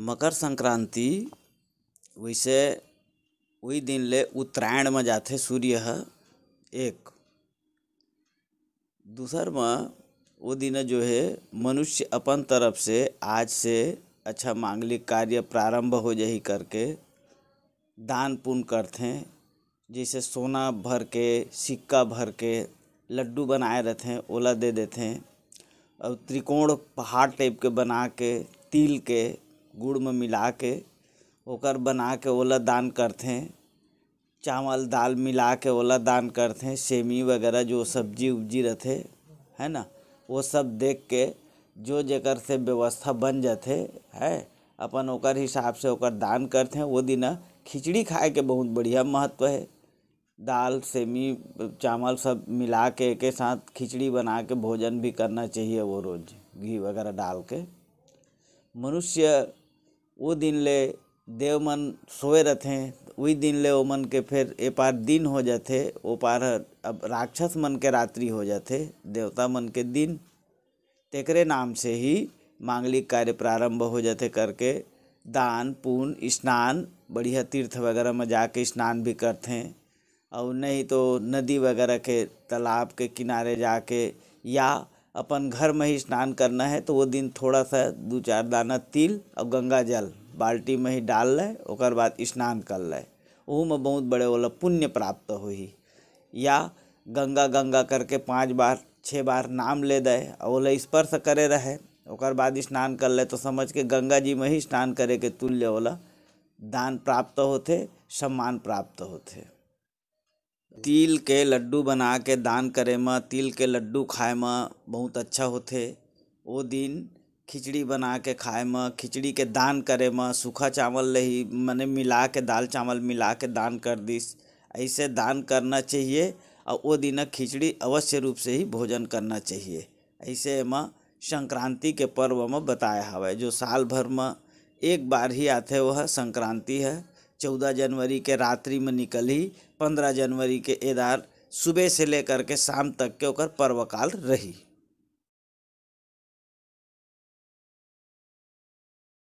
मकर संक्रांति वैसे वही दिन ले उत्तरायण में जाते सूर्य है एक दूसर में वो दिन जो है मनुष्य अपन तरफ से आज से अच्छा मांगलिक कार्य प्रारंभ हो जा करके दान पुण्य करते हैं जैसे सोना भर के सिक्का भर के लड्डू बनाए रहते हैं ओला दे देते हैं और त्रिकोण पहाड़ टाइप के बना के तिल के गुड़ में मिला के ओकर बना के ओला दान करते चावल दाल मिला के ओला दान हैं सेमी वगैरह जो सब्जी उब्जी रहते है ना वो सब देख के जो जेकर से व्यवस्था बन जाते है अपन ओकर हिसाब से ओकर दान हैं वो दिन खिचड़ी खाए के बहुत बढ़िया महत्व है दाल सेमी चावल सब मिला के एक साथ खिचड़ी बना के भोजन भी करना चाहिए वो रोज़ घी वगैरह डाल के मनुष्य वो दिन ले देव मन सोए रहते वही तो दिन ले वो मन के फिर ए पार दिन हो जाते वो पार अब राक्षस मन के रात्रि हो जाते देवता मन के दिन तेकरे नाम से ही मांगलिक कार्य प्रारंभ हो जाते करके दान पुण्य स्नान बढ़िया तीर्थ वगैरह में जाके स्नान भी करते हैं और नहीं तो नदी वगैरह के तालाब के किनारे जाके या अपन घर में ही स्नान करना है तो वो दिन थोड़ा सा दो चार दाना तिल और गंगा जल बाल्टी में ही डाल लें और बाद स्नान कर लें वहू में बहुत बड़े वाला पुण्य प्राप्त ही या गंगा गंगा करके पांच बार छः बार नाम ले दे और स्पर्श करे रहे और बाद स्नान कर ले तो समझ के गंगा जी में ही स्नान करे के तुल्य वाला दान प्राप्त होते सम्मान प्राप्त होते तिल के लड्डू बना के दान करे म तिल के लड्डू खाए म बहुत अच्छा होते वो दिन खिचड़ी बना के खाए म खिचड़ी के दान करे म सूखा चावल ले ही माने मिला के दाल चावल मिला के दान कर दिस ऐसे दान करना चाहिए और वो दिन खिचड़ी अवश्य रूप से ही भोजन करना चाहिए ऐसे म संक्रांति के पर्व में बताया हवा जो साल भर में एक बार ही आते वह संक्रांति है चौदह जनवरी के रात्रि में ही पंद्रह जनवरी के एदार सुबह से लेकर के शाम तक के ओकर पर्वकाल रही